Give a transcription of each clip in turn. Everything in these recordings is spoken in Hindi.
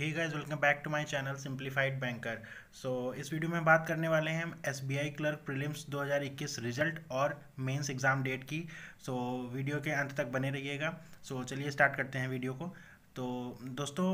ठीक है welcome back to my channel simplified banker so इस वीडियो में बात करने वाले हैं हम एस क्लर्क प्रीलिम्स 2021 रिजल्ट और मेंस एग्ज़ाम डेट की सो so, वीडियो के अंत तक बने रहिएगा सो so, चलिए स्टार्ट करते हैं वीडियो को तो दोस्तों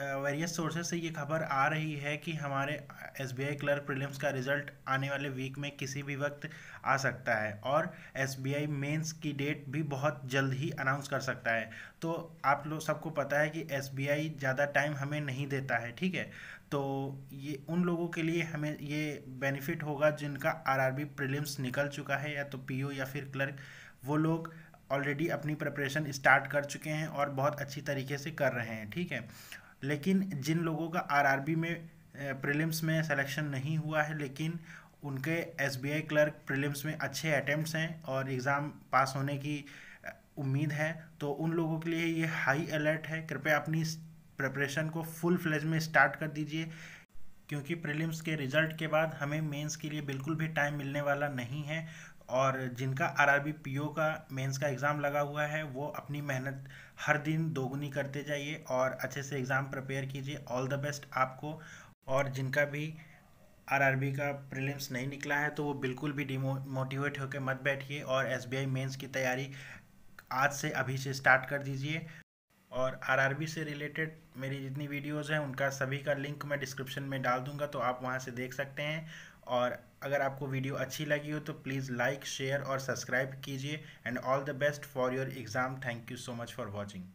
वेरियस सोर्सेज से ये खबर आ रही है कि हमारे S B I clerk prelims का रिजल्ट आने वाले वीक में किसी भी वक्त आ सकता है और एस बी आई मेन्स की डेट भी बहुत जल्द ही अनाउंस कर सकता है तो आप लोग सबको पता है कि एस बी आई ज़्यादा टाइम हमें नहीं देता है ठीक है तो ये उन लोगों के लिए हमें ये बेनिफिट होगा जिनका आर आर बी प्रिलिम्स निकल चुका है या तो पी ओ या फिर क्लर्क वो लोग ऑलरेडी अपनी प्रिपरेशन स्टार्ट कर चुके हैं और बहुत अच्छी तरीके से कर रहे हैं ठीक है लेकिन जिन लोगों का आरआरबी में प्रीलिम्स में सिलेक्शन नहीं हुआ है लेकिन उनके एसबीआई क्लर्क प्रीलिम्स में अच्छे अटैम्प्ट हैं और एग्ज़ाम पास होने की उम्मीद है तो उन लोगों के लिए ये हाई अलर्ट है कृपया अपनी प्रिपरेशन को फुल फ्लेज में स्टार्ट कर दीजिए क्योंकि प्रीलिम्स के रिज़ल्ट के बाद हमें मेंस के लिए बिल्कुल भी टाइम मिलने वाला नहीं है और जिनका आर आर का मेंस का एग्ज़ाम लगा हुआ है वो अपनी मेहनत हर दिन दोगुनी करते जाइए और अच्छे से एग्ज़ाम प्रिपेयर कीजिए ऑल द बेस्ट आपको और जिनका भी आरआरबी का प्रीलिम्स नहीं निकला है तो वो बिल्कुल भी डिमोटिवेट होकर मत बैठिए और एसबीआई मेंस की तैयारी आज से अभी से स्टार्ट कर दीजिए और आरआरबी से रिलेटेड मेरी जितनी वीडियोस हैं उनका सभी का लिंक मैं डिस्क्रिप्शन में डाल दूंगा तो आप वहां से देख सकते हैं और अगर आपको वीडियो अच्छी लगी हो तो प्लीज़ लाइक शेयर और सब्सक्राइब कीजिए and all the best for your exam thank you so much for watching